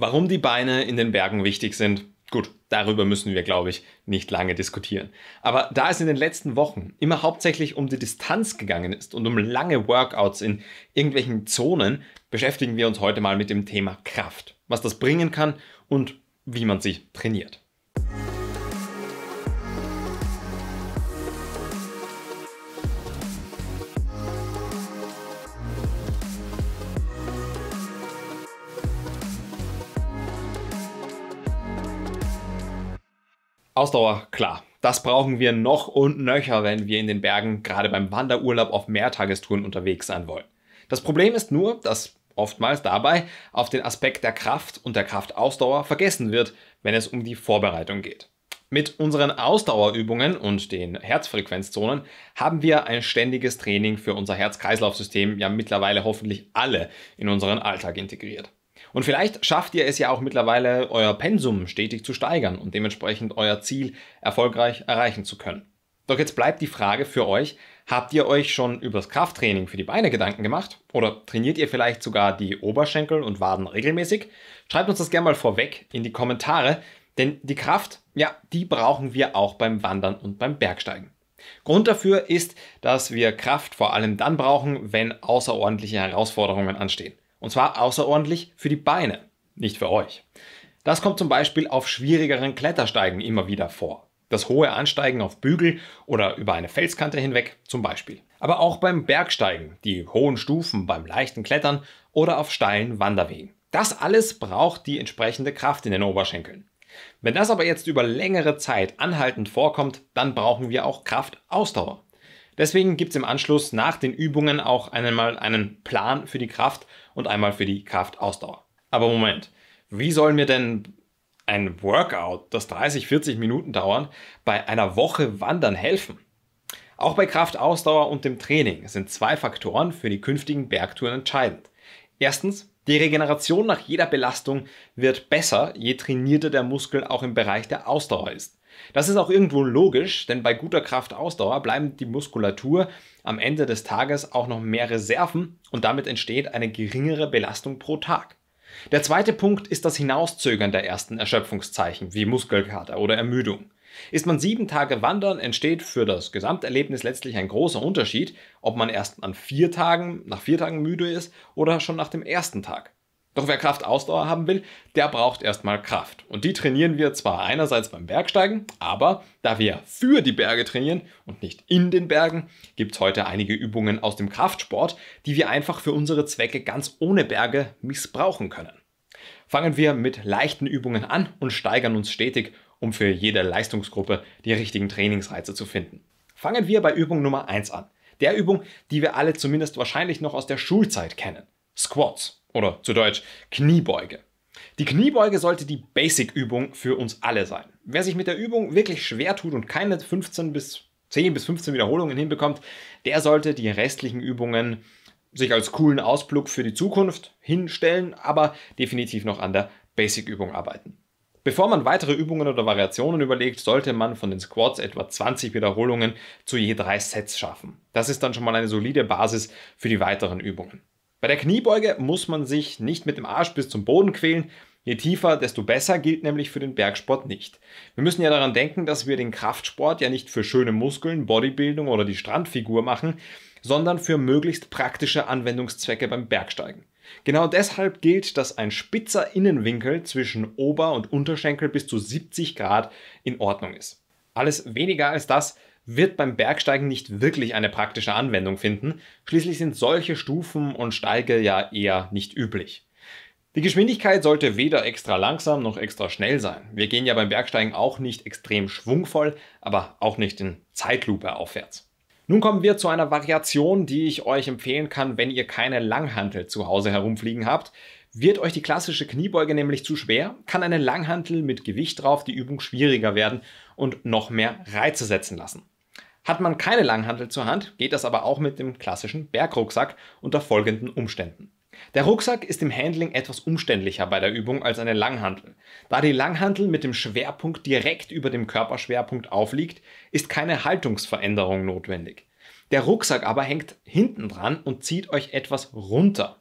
Warum die Beine in den Bergen wichtig sind, gut, darüber müssen wir, glaube ich, nicht lange diskutieren. Aber da es in den letzten Wochen immer hauptsächlich um die Distanz gegangen ist und um lange Workouts in irgendwelchen Zonen, beschäftigen wir uns heute mal mit dem Thema Kraft, was das bringen kann und wie man sie trainiert. Ausdauer, klar. Das brauchen wir noch und nöcher, wenn wir in den Bergen gerade beim Wanderurlaub auf Mehrtagestouren unterwegs sein wollen. Das Problem ist nur, dass oftmals dabei auf den Aspekt der Kraft und der Kraftausdauer vergessen wird, wenn es um die Vorbereitung geht. Mit unseren Ausdauerübungen und den Herzfrequenzzonen haben wir ein ständiges Training für unser Herz-Kreislauf-System ja mittlerweile hoffentlich alle in unseren Alltag integriert. Und vielleicht schafft ihr es ja auch mittlerweile, euer Pensum stetig zu steigern und dementsprechend euer Ziel erfolgreich erreichen zu können. Doch jetzt bleibt die Frage für euch, habt ihr euch schon über das Krafttraining für die Beine Gedanken gemacht? Oder trainiert ihr vielleicht sogar die Oberschenkel und Waden regelmäßig? Schreibt uns das gerne mal vorweg in die Kommentare, denn die Kraft, ja, die brauchen wir auch beim Wandern und beim Bergsteigen. Grund dafür ist, dass wir Kraft vor allem dann brauchen, wenn außerordentliche Herausforderungen anstehen. Und zwar außerordentlich für die Beine, nicht für euch. Das kommt zum Beispiel auf schwierigeren Klettersteigen immer wieder vor. Das hohe Ansteigen auf Bügel oder über eine Felskante hinweg zum Beispiel. Aber auch beim Bergsteigen, die hohen Stufen beim leichten Klettern oder auf steilen Wanderwegen. Das alles braucht die entsprechende Kraft in den Oberschenkeln. Wenn das aber jetzt über längere Zeit anhaltend vorkommt, dann brauchen wir auch Kraftausdauer. Deswegen gibt es im Anschluss nach den Übungen auch einmal einen Plan für die Kraft und einmal für die Kraftausdauer. Aber Moment, wie soll mir denn ein Workout, das 30, 40 Minuten dauert, bei einer Woche Wandern helfen? Auch bei Kraftausdauer und dem Training sind zwei Faktoren für die künftigen Bergtouren entscheidend. Erstens, die Regeneration nach jeder Belastung wird besser, je trainierter der Muskel auch im Bereich der Ausdauer ist. Das ist auch irgendwo logisch, denn bei guter Kraftausdauer bleiben die Muskulatur am Ende des Tages auch noch mehr Reserven und damit entsteht eine geringere Belastung pro Tag. Der zweite Punkt ist das Hinauszögern der ersten Erschöpfungszeichen wie Muskelkater oder Ermüdung. Ist man sieben Tage wandern, entsteht für das Gesamterlebnis letztlich ein großer Unterschied, ob man erst an vier Tagen, nach vier Tagen müde ist oder schon nach dem ersten Tag. Doch wer Kraftausdauer haben will, der braucht erstmal Kraft. Und die trainieren wir zwar einerseits beim Bergsteigen, aber da wir für die Berge trainieren und nicht in den Bergen, gibt es heute einige Übungen aus dem Kraftsport, die wir einfach für unsere Zwecke ganz ohne Berge missbrauchen können. Fangen wir mit leichten Übungen an und steigern uns stetig, um für jede Leistungsgruppe die richtigen Trainingsreize zu finden. Fangen wir bei Übung Nummer 1 an. Der Übung, die wir alle zumindest wahrscheinlich noch aus der Schulzeit kennen. Squats oder zu Deutsch Kniebeuge. Die Kniebeuge sollte die Basic-Übung für uns alle sein. Wer sich mit der Übung wirklich schwer tut und keine 15 bis 10 bis 15 Wiederholungen hinbekommt, der sollte die restlichen Übungen sich als coolen Ausblick für die Zukunft hinstellen, aber definitiv noch an der Basic-Übung arbeiten. Bevor man weitere Übungen oder Variationen überlegt, sollte man von den Squats etwa 20 Wiederholungen zu je drei Sets schaffen. Das ist dann schon mal eine solide Basis für die weiteren Übungen. Bei der Kniebeuge muss man sich nicht mit dem Arsch bis zum Boden quälen. Je tiefer, desto besser gilt nämlich für den Bergsport nicht. Wir müssen ja daran denken, dass wir den Kraftsport ja nicht für schöne Muskeln, Bodybuilding oder die Strandfigur machen, sondern für möglichst praktische Anwendungszwecke beim Bergsteigen. Genau deshalb gilt, dass ein spitzer Innenwinkel zwischen Ober- und Unterschenkel bis zu 70 Grad in Ordnung ist. Alles weniger als das wird beim Bergsteigen nicht wirklich eine praktische Anwendung finden, schließlich sind solche Stufen und Steige ja eher nicht üblich. Die Geschwindigkeit sollte weder extra langsam noch extra schnell sein. Wir gehen ja beim Bergsteigen auch nicht extrem schwungvoll, aber auch nicht in Zeitlupe aufwärts. Nun kommen wir zu einer Variation, die ich euch empfehlen kann, wenn ihr keine Langhantel zu Hause herumfliegen habt. Wird euch die klassische Kniebeuge nämlich zu schwer, kann eine Langhantel mit Gewicht drauf die Übung schwieriger werden und noch mehr Reize setzen lassen. Hat man keine Langhantel zur Hand, geht das aber auch mit dem klassischen Bergrucksack unter folgenden Umständen. Der Rucksack ist im Handling etwas umständlicher bei der Übung als eine Langhantel. Da die Langhantel mit dem Schwerpunkt direkt über dem Körperschwerpunkt aufliegt, ist keine Haltungsveränderung notwendig. Der Rucksack aber hängt hinten dran und zieht euch etwas runter.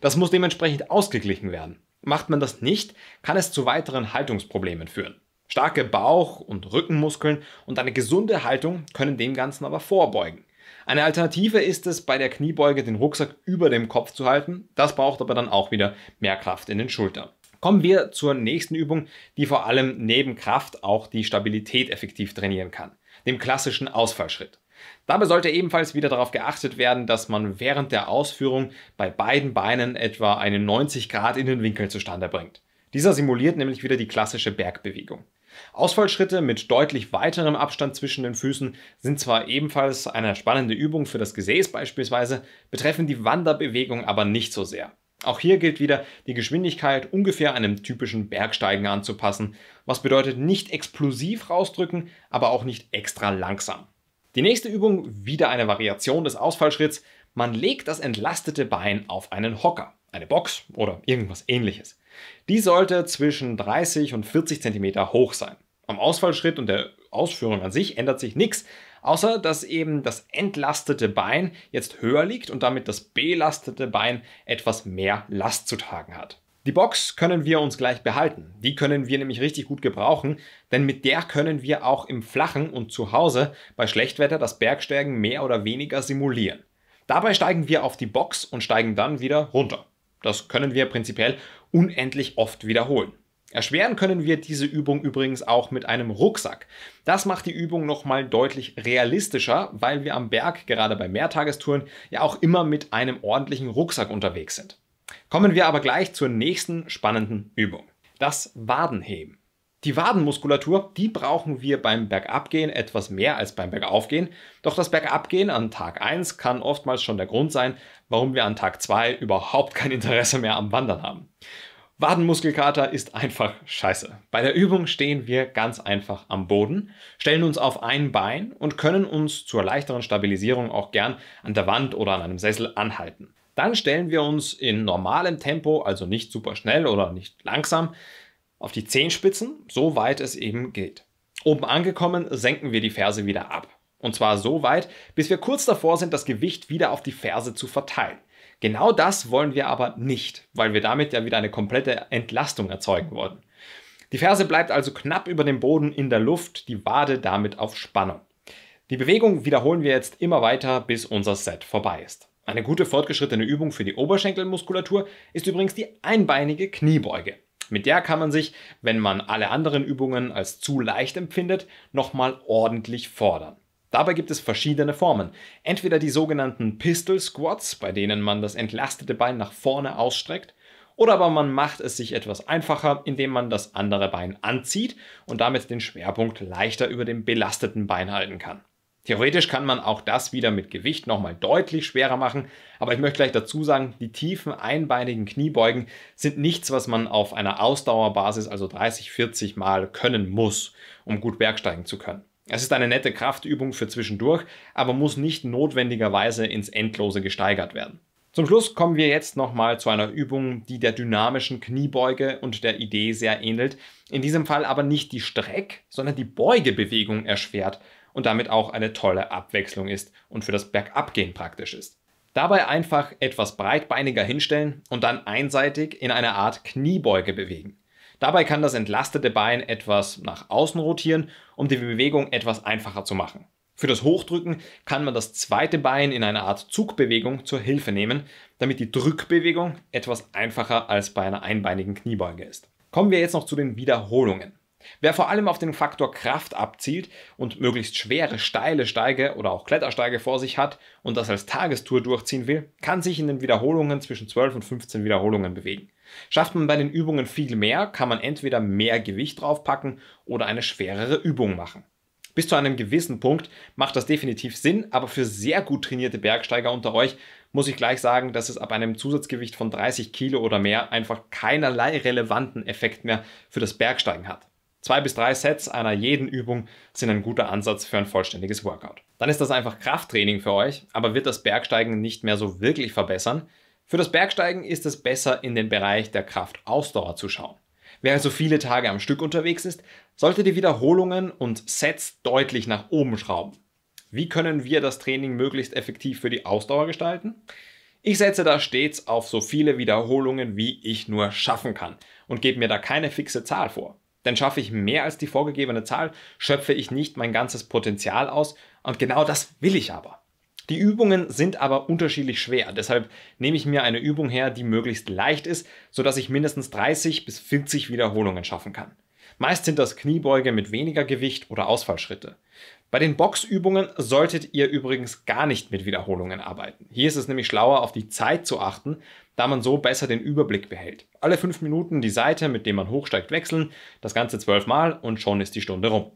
Das muss dementsprechend ausgeglichen werden. Macht man das nicht, kann es zu weiteren Haltungsproblemen führen. Starke Bauch- und Rückenmuskeln und eine gesunde Haltung können dem Ganzen aber vorbeugen. Eine Alternative ist es, bei der Kniebeuge den Rucksack über dem Kopf zu halten. Das braucht aber dann auch wieder mehr Kraft in den Schultern. Kommen wir zur nächsten Übung, die vor allem neben Kraft auch die Stabilität effektiv trainieren kann, dem klassischen Ausfallschritt. Dabei sollte ebenfalls wieder darauf geachtet werden, dass man während der Ausführung bei beiden Beinen etwa einen 90 Grad in den Winkel zustande bringt. Dieser simuliert nämlich wieder die klassische Bergbewegung. Ausfallschritte mit deutlich weiterem Abstand zwischen den Füßen sind zwar ebenfalls eine spannende Übung für das Gesäß beispielsweise, betreffen die Wanderbewegung aber nicht so sehr. Auch hier gilt wieder, die Geschwindigkeit ungefähr einem typischen Bergsteigen anzupassen, was bedeutet nicht explosiv rausdrücken, aber auch nicht extra langsam. Die nächste Übung, wieder eine Variation des Ausfallschritts, man legt das entlastete Bein auf einen Hocker, eine Box oder irgendwas ähnliches. Die sollte zwischen 30 und 40 cm hoch sein. Am Ausfallschritt und der Ausführung an sich ändert sich nichts, außer dass eben das entlastete Bein jetzt höher liegt und damit das belastete Bein etwas mehr Last zu tragen hat. Die Box können wir uns gleich behalten. Die können wir nämlich richtig gut gebrauchen, denn mit der können wir auch im Flachen und zu Hause bei Schlechtwetter das Bergsteigen mehr oder weniger simulieren. Dabei steigen wir auf die Box und steigen dann wieder runter. Das können wir prinzipiell unendlich oft wiederholen. Erschweren können wir diese Übung übrigens auch mit einem Rucksack. Das macht die Übung nochmal deutlich realistischer, weil wir am Berg, gerade bei Mehrtagestouren, ja auch immer mit einem ordentlichen Rucksack unterwegs sind. Kommen wir aber gleich zur nächsten spannenden Übung. Das Wadenheben. Die Wadenmuskulatur, die brauchen wir beim Bergabgehen etwas mehr als beim Bergaufgehen. Doch das Bergabgehen an Tag 1 kann oftmals schon der Grund sein, warum wir an Tag 2 überhaupt kein Interesse mehr am Wandern haben. Wadenmuskelkater ist einfach scheiße. Bei der Übung stehen wir ganz einfach am Boden, stellen uns auf ein Bein und können uns zur leichteren Stabilisierung auch gern an der Wand oder an einem Sessel anhalten. Dann stellen wir uns in normalem Tempo, also nicht super schnell oder nicht langsam, auf die Zehenspitzen, so weit es eben geht. Oben angekommen senken wir die Ferse wieder ab. Und zwar so weit, bis wir kurz davor sind, das Gewicht wieder auf die Ferse zu verteilen. Genau das wollen wir aber nicht, weil wir damit ja wieder eine komplette Entlastung erzeugen wollen. Die Ferse bleibt also knapp über dem Boden in der Luft, die Wade damit auf Spannung. Die Bewegung wiederholen wir jetzt immer weiter, bis unser Set vorbei ist. Eine gute fortgeschrittene Übung für die Oberschenkelmuskulatur ist übrigens die einbeinige Kniebeuge. Mit der kann man sich, wenn man alle anderen Übungen als zu leicht empfindet, nochmal ordentlich fordern. Dabei gibt es verschiedene Formen. Entweder die sogenannten Pistol Squats, bei denen man das entlastete Bein nach vorne ausstreckt, oder aber man macht es sich etwas einfacher, indem man das andere Bein anzieht und damit den Schwerpunkt leichter über dem belasteten Bein halten kann. Theoretisch kann man auch das wieder mit Gewicht nochmal deutlich schwerer machen, aber ich möchte gleich dazu sagen, die tiefen einbeinigen Kniebeugen sind nichts, was man auf einer Ausdauerbasis, also 30, 40 Mal können muss, um gut bergsteigen zu können. Es ist eine nette Kraftübung für zwischendurch, aber muss nicht notwendigerweise ins Endlose gesteigert werden. Zum Schluss kommen wir jetzt nochmal zu einer Übung, die der dynamischen Kniebeuge und der Idee sehr ähnelt, in diesem Fall aber nicht die Streck, sondern die Beugebewegung erschwert und damit auch eine tolle Abwechslung ist und für das Bergabgehen praktisch ist. Dabei einfach etwas breitbeiniger hinstellen und dann einseitig in einer Art Kniebeuge bewegen. Dabei kann das entlastete Bein etwas nach außen rotieren, um die Bewegung etwas einfacher zu machen. Für das Hochdrücken kann man das zweite Bein in einer Art Zugbewegung zur Hilfe nehmen, damit die Drückbewegung etwas einfacher als bei einer einbeinigen Kniebeuge ist. Kommen wir jetzt noch zu den Wiederholungen. Wer vor allem auf den Faktor Kraft abzielt und möglichst schwere, steile Steige oder auch Klettersteige vor sich hat und das als Tagestour durchziehen will, kann sich in den Wiederholungen zwischen 12 und 15 Wiederholungen bewegen. Schafft man bei den Übungen viel mehr, kann man entweder mehr Gewicht draufpacken oder eine schwerere Übung machen. Bis zu einem gewissen Punkt macht das definitiv Sinn, aber für sehr gut trainierte Bergsteiger unter euch muss ich gleich sagen, dass es ab einem Zusatzgewicht von 30 Kilo oder mehr einfach keinerlei relevanten Effekt mehr für das Bergsteigen hat. Zwei bis drei Sets einer jeden Übung sind ein guter Ansatz für ein vollständiges Workout. Dann ist das einfach Krafttraining für euch, aber wird das Bergsteigen nicht mehr so wirklich verbessern. Für das Bergsteigen ist es besser, in den Bereich der Kraftausdauer zu schauen. Wer also viele Tage am Stück unterwegs ist, sollte die Wiederholungen und Sets deutlich nach oben schrauben. Wie können wir das Training möglichst effektiv für die Ausdauer gestalten? Ich setze da stets auf so viele Wiederholungen, wie ich nur schaffen kann und gebe mir da keine fixe Zahl vor. Denn schaffe ich mehr als die vorgegebene Zahl, schöpfe ich nicht mein ganzes Potenzial aus. Und genau das will ich aber. Die Übungen sind aber unterschiedlich schwer. Deshalb nehme ich mir eine Übung her, die möglichst leicht ist, sodass ich mindestens 30 bis 40 Wiederholungen schaffen kann. Meist sind das Kniebeuge mit weniger Gewicht oder Ausfallschritte. Bei den Boxübungen solltet ihr übrigens gar nicht mit Wiederholungen arbeiten. Hier ist es nämlich schlauer, auf die Zeit zu achten, da man so besser den Überblick behält. Alle fünf Minuten die Seite, mit dem man hochsteigt, wechseln, das Ganze zwölfmal und schon ist die Stunde rum.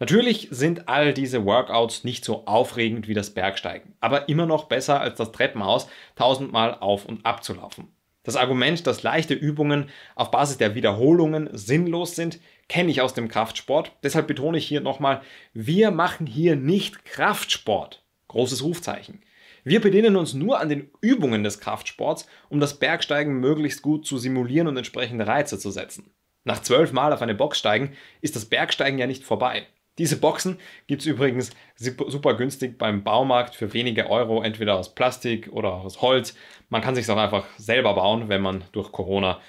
Natürlich sind all diese Workouts nicht so aufregend wie das Bergsteigen, aber immer noch besser als das Treppenhaus tausendmal auf und ab zu laufen. Das Argument, dass leichte Übungen auf Basis der Wiederholungen sinnlos sind, kenne ich aus dem Kraftsport. Deshalb betone ich hier nochmal, wir machen hier nicht Kraftsport. Großes Rufzeichen. Wir bedienen uns nur an den Übungen des Kraftsports, um das Bergsteigen möglichst gut zu simulieren und entsprechende Reize zu setzen. Nach zwölf Mal auf eine Box steigen ist das Bergsteigen ja nicht vorbei. Diese Boxen gibt es übrigens super günstig beim Baumarkt für wenige Euro, entweder aus Plastik oder aus Holz. Man kann sich auch einfach selber bauen, wenn man durch Corona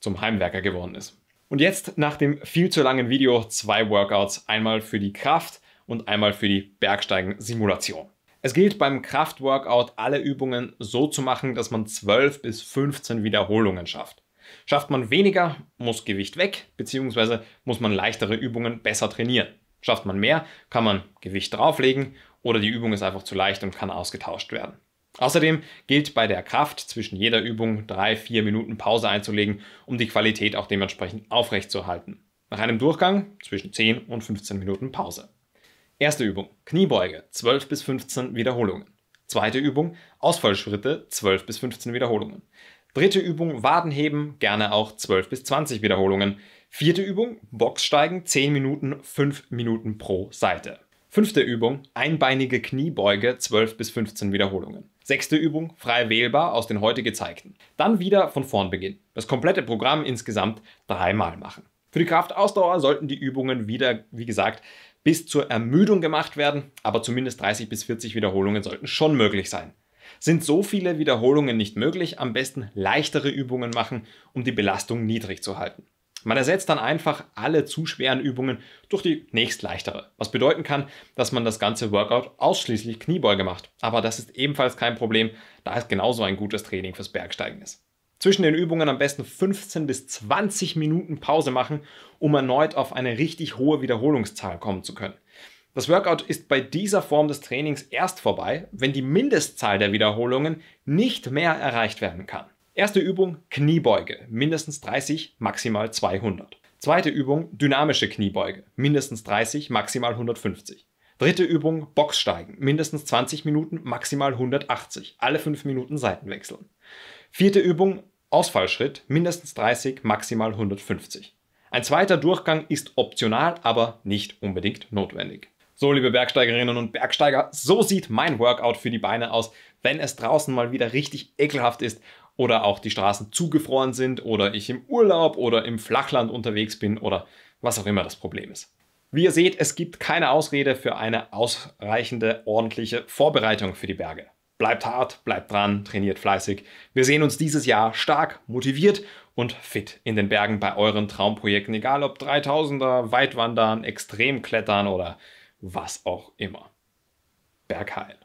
zum Heimwerker geworden ist. Und jetzt nach dem viel zu langen Video zwei Workouts, einmal für die Kraft und einmal für die Bergsteigen-Simulation. Es gilt beim Kraftworkout alle Übungen so zu machen, dass man 12 bis 15 Wiederholungen schafft. Schafft man weniger, muss Gewicht weg, beziehungsweise muss man leichtere Übungen besser trainieren. Schafft man mehr, kann man Gewicht drauflegen oder die Übung ist einfach zu leicht und kann ausgetauscht werden. Außerdem gilt bei der Kraft zwischen jeder Übung drei, vier Minuten Pause einzulegen, um die Qualität auch dementsprechend aufrechtzuerhalten. Nach einem Durchgang zwischen 10 und 15 Minuten Pause. Erste Übung: Kniebeuge, 12 bis 15 Wiederholungen. Zweite Übung: Ausfallschritte, 12 bis 15 Wiederholungen. Dritte Übung: Wadenheben, gerne auch 12 bis 20 Wiederholungen. Vierte Übung, Boxsteigen, 10 Minuten, 5 Minuten pro Seite. Fünfte Übung, einbeinige Kniebeuge, 12 bis 15 Wiederholungen. Sechste Übung, frei wählbar aus den heute gezeigten. Dann wieder von vorn beginnen. Das komplette Programm insgesamt dreimal machen. Für die Kraftausdauer sollten die Übungen wieder, wie gesagt, bis zur Ermüdung gemacht werden, aber zumindest 30 bis 40 Wiederholungen sollten schon möglich sein. Sind so viele Wiederholungen nicht möglich, am besten leichtere Übungen machen, um die Belastung niedrig zu halten. Man ersetzt dann einfach alle zu schweren Übungen durch die nächstleichtere, was bedeuten kann, dass man das ganze Workout ausschließlich Kniebeuge macht. Aber das ist ebenfalls kein Problem, da es genauso ein gutes Training fürs Bergsteigen ist. Zwischen den Übungen am besten 15 bis 20 Minuten Pause machen, um erneut auf eine richtig hohe Wiederholungszahl kommen zu können. Das Workout ist bei dieser Form des Trainings erst vorbei, wenn die Mindestzahl der Wiederholungen nicht mehr erreicht werden kann. Erste Übung Kniebeuge, mindestens 30, maximal 200. Zweite Übung dynamische Kniebeuge, mindestens 30, maximal 150. Dritte Übung Boxsteigen, mindestens 20 Minuten, maximal 180, alle 5 Minuten Seiten wechseln. Vierte Übung Ausfallschritt, mindestens 30, maximal 150. Ein zweiter Durchgang ist optional, aber nicht unbedingt notwendig. So, liebe Bergsteigerinnen und Bergsteiger, so sieht mein Workout für die Beine aus, wenn es draußen mal wieder richtig ekelhaft ist oder auch die Straßen zugefroren sind oder ich im Urlaub oder im Flachland unterwegs bin oder was auch immer das Problem ist. Wie ihr seht, es gibt keine Ausrede für eine ausreichende, ordentliche Vorbereitung für die Berge. Bleibt hart, bleibt dran, trainiert fleißig. Wir sehen uns dieses Jahr stark, motiviert und fit in den Bergen bei euren Traumprojekten, egal ob 3000er, Weitwandern, Extremklettern oder was auch immer. Bergheil.